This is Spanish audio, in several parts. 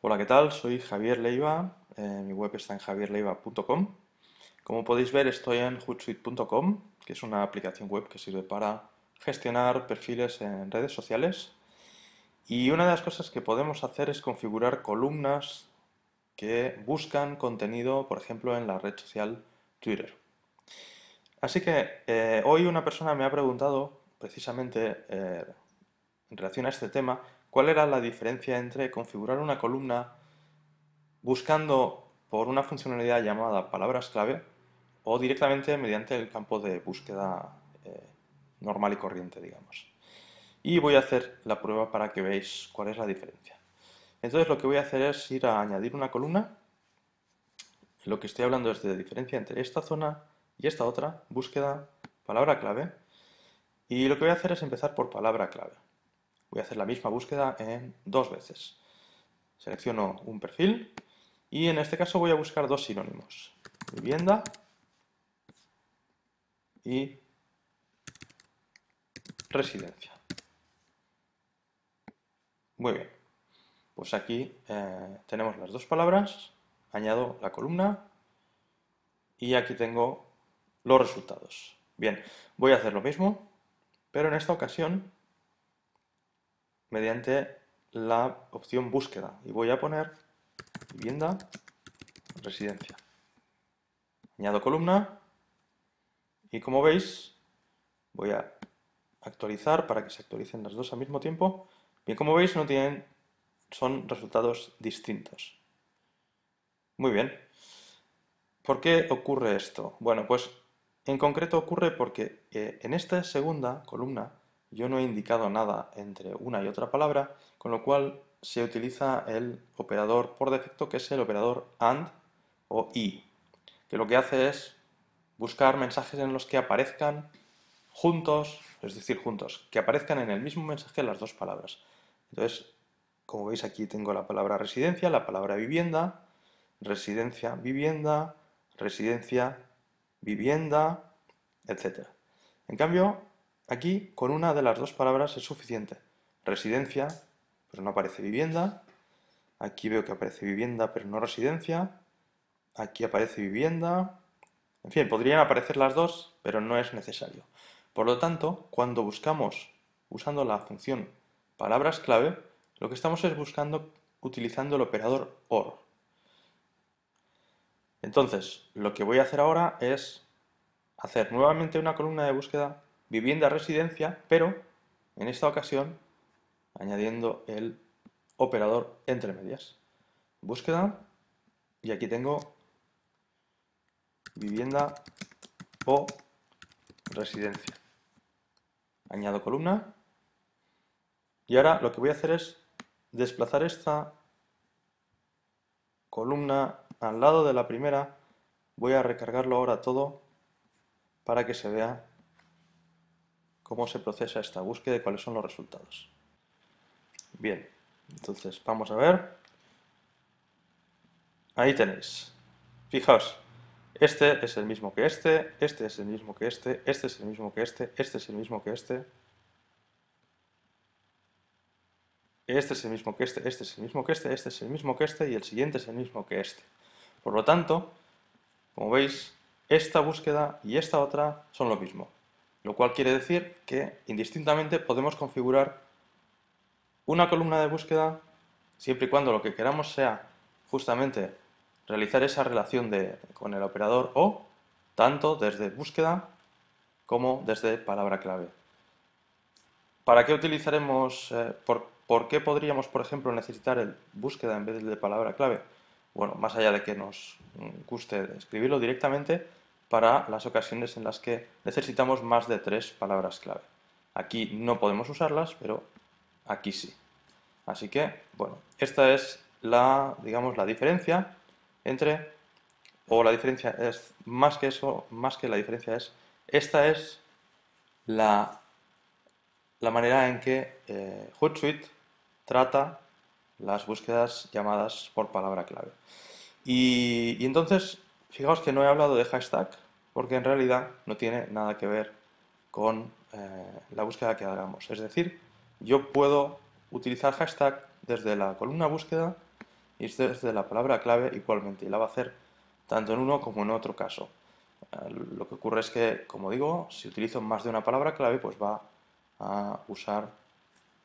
Hola, ¿qué tal? Soy Javier Leiva, eh, mi web está en javierleiva.com. Como podéis ver, estoy en hootsuite.com, que es una aplicación web que sirve para gestionar perfiles en redes sociales. Y una de las cosas que podemos hacer es configurar columnas que buscan contenido, por ejemplo, en la red social Twitter. Así que eh, hoy una persona me ha preguntado precisamente eh, en relación a este tema cuál era la diferencia entre configurar una columna buscando por una funcionalidad llamada palabras clave o directamente mediante el campo de búsqueda eh, normal y corriente, digamos. Y voy a hacer la prueba para que veáis cuál es la diferencia. Entonces lo que voy a hacer es ir a añadir una columna. Lo que estoy hablando es de diferencia entre esta zona y esta otra, búsqueda, palabra clave. Y lo que voy a hacer es empezar por palabra clave voy a hacer la misma búsqueda en dos veces. Selecciono un perfil y en este caso voy a buscar dos sinónimos, vivienda y residencia. Muy bien, pues aquí eh, tenemos las dos palabras, añado la columna y aquí tengo los resultados. Bien, voy a hacer lo mismo, pero en esta ocasión mediante la opción búsqueda y voy a poner vivienda, residencia. Añado columna y como veis voy a actualizar para que se actualicen las dos al mismo tiempo. Bien, como veis no tienen, son resultados distintos. Muy bien. ¿Por qué ocurre esto? Bueno, pues en concreto ocurre porque eh, en esta segunda columna yo no he indicado nada entre una y otra palabra, con lo cual se utiliza el operador por defecto que es el operador AND o I, que lo que hace es buscar mensajes en los que aparezcan juntos, es decir, juntos, que aparezcan en el mismo mensaje las dos palabras. Entonces, como veis aquí tengo la palabra residencia, la palabra vivienda, residencia, vivienda, residencia, vivienda, etc. En cambio, Aquí con una de las dos palabras es suficiente. Residencia, pero no aparece vivienda. Aquí veo que aparece vivienda, pero no residencia. Aquí aparece vivienda. En fin, podrían aparecer las dos, pero no es necesario. Por lo tanto, cuando buscamos usando la función palabras clave, lo que estamos es buscando utilizando el operador OR. Entonces, lo que voy a hacer ahora es hacer nuevamente una columna de búsqueda vivienda residencia, pero en esta ocasión añadiendo el operador entre medias. Búsqueda y aquí tengo vivienda o residencia. Añado columna y ahora lo que voy a hacer es desplazar esta columna al lado de la primera. Voy a recargarlo ahora todo para que se vea cómo se procesa esta búsqueda y cuáles son los resultados. Bien, entonces vamos a ver. Ahí tenéis. Fijaos, este es el mismo que este, este es el mismo que este, este es el mismo que este, este es el mismo que este. Este es el mismo que este, este es el mismo que este, este es el mismo que este y el siguiente es el mismo que este. Por lo tanto, como veis, esta búsqueda y esta otra son lo mismo lo cual quiere decir que indistintamente podemos configurar una columna de búsqueda siempre y cuando lo que queramos sea justamente realizar esa relación con el operador o tanto desde búsqueda como desde palabra clave. ¿Para qué utilizaremos, eh, por, por, qué podríamos, por ejemplo, necesitar el búsqueda en vez de palabra clave? Bueno, más allá de que nos guste escribirlo directamente, para las ocasiones en las que necesitamos más de tres palabras clave. Aquí no podemos usarlas, pero aquí sí. Así que, bueno, esta es la, digamos, la diferencia entre, o la diferencia es más que eso, más que la diferencia es, esta es la, la manera en que eh, Hootsuite trata las búsquedas llamadas por palabra clave. y entonces, Fijaos que no he hablado de hashtag porque en realidad no tiene nada que ver con eh, la búsqueda que hagamos. Es decir, yo puedo utilizar hashtag desde la columna búsqueda y desde la palabra clave igualmente y la va a hacer tanto en uno como en otro caso. Eh, lo que ocurre es que, como digo, si utilizo más de una palabra clave, pues va a usar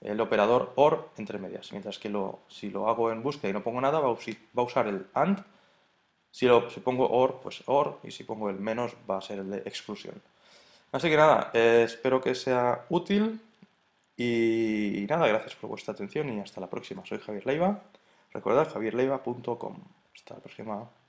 el operador OR entre medias, mientras que si lo hago en búsqueda y no pongo nada, va a usar el AND si, pongo OR, pues OR, y si pongo el menos va a ser el de exclusión. Así que nada, eh, espero que sea útil y, y nada, gracias por vuestra atención y hasta la próxima. Soy Javier Leiva, recordad javierleiva.com. Hasta la próxima.